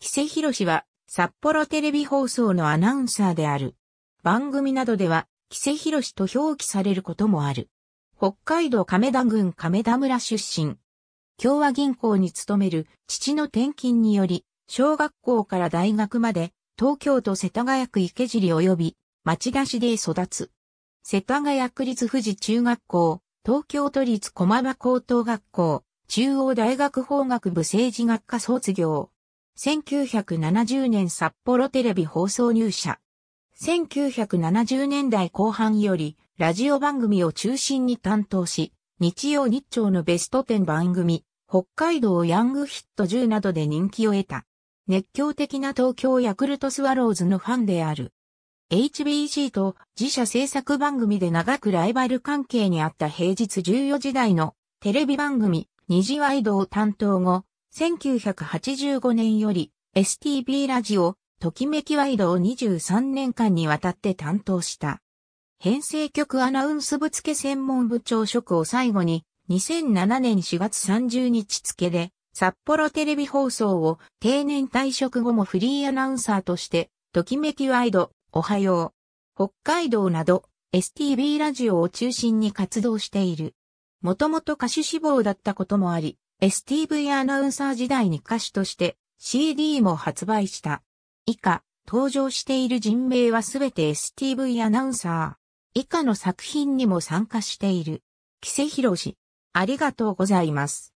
瀬博士は札幌テレビ放送のアナウンサーである。番組などでは、瀬博士と表記されることもある。北海道亀田郡亀田村出身。共和銀行に勤める父の転勤により、小学校から大学まで東京都世田谷区池尻及び町田市で育つ。世田谷区立富士中学校、東京都立駒場高等学校、中央大学法学部政治学科卒業。1970年札幌テレビ放送入社。1970年代後半より、ラジオ番組を中心に担当し、日曜日朝のベスト10番組、北海道ヤングヒット10などで人気を得た。熱狂的な東京ヤクルトスワローズのファンである。HBC と自社制作番組で長くライバル関係にあった平日14時台のテレビ番組、虹ワイドを担当後、1985年より STB ラジオ、ときめきワイドを23年間にわたって担当した。編成局アナウンスぶ付専門部長職を最後に2007年4月30日付で札幌テレビ放送を定年退職後もフリーアナウンサーとしてときめきワイド、おはよう、北海道など STB ラジオを中心に活動している。もともと歌手志望だったこともあり、STV アナウンサー時代に歌手として CD も発売した。以下、登場している人名はすべて STV アナウンサー。以下の作品にも参加している。木瀬博士。ありがとうございます。